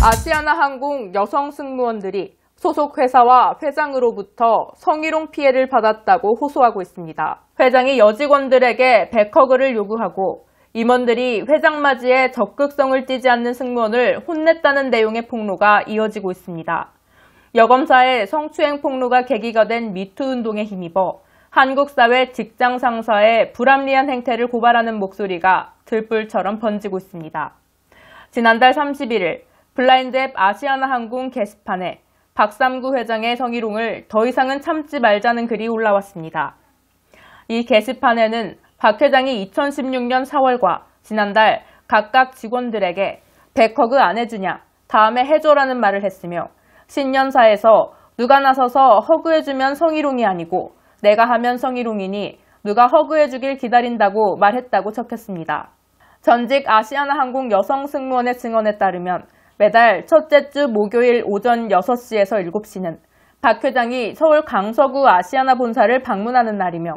아시아나항공 여성 승무원들이 소속 회사와 회장으로부터 성희롱 피해를 받았다고 호소하고 있습니다. 회장이 여직원들에게 1 0허그를 요구하고 임원들이 회장 맞이에 적극성을 띠지 않는 승무원을 혼냈다는 내용의 폭로가 이어지고 있습니다. 여검사의 성추행 폭로가 계기가 된 미투 운동에 힘입어 한국 사회 직장 상사의 불합리한 행태를 고발하는 목소리가 들불처럼 번지고 있습니다. 지난달 31일 블라인드앱 아시아나항공 게시판에 박삼구 회장의 성희롱을 더 이상은 참지 말자는 글이 올라왔습니다. 이 게시판에는 박 회장이 2016년 4월과 지난달 각각 직원들에게 백허그 안 해주냐, 다음에 해줘라는 말을 했으며 신년사에서 누가 나서서 허그해주면 성희롱이 아니고 내가 하면 성희롱이니 누가 허그해주길 기다린다고 말했다고 적혔습니다. 전직 아시아나항공 여성 승무원의 증언에 따르면 매달 첫째 주 목요일 오전 6시에서 7시는 박 회장이 서울 강서구 아시아나 본사를 방문하는 날이며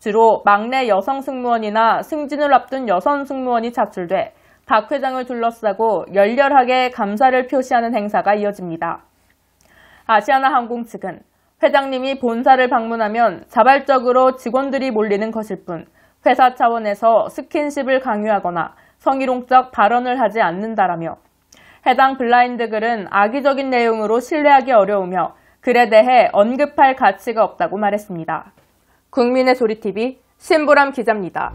주로 막내 여성 승무원이나 승진을 앞둔 여성 승무원이 차출돼 박 회장을 둘러싸고 열렬하게 감사를 표시하는 행사가 이어집니다. 아시아나 항공 측은 회장님이 본사를 방문하면 자발적으로 직원들이 몰리는 것일 뿐 회사 차원에서 스킨십을 강요하거나 성희롱적 발언을 하지 않는다라며 해당 블라인드 글은 악의적인 내용으로 신뢰하기 어려우며 글에 대해 언급할 가치가 없다고 말했습니다. 국민의 소리TV 신보람 기자입니다.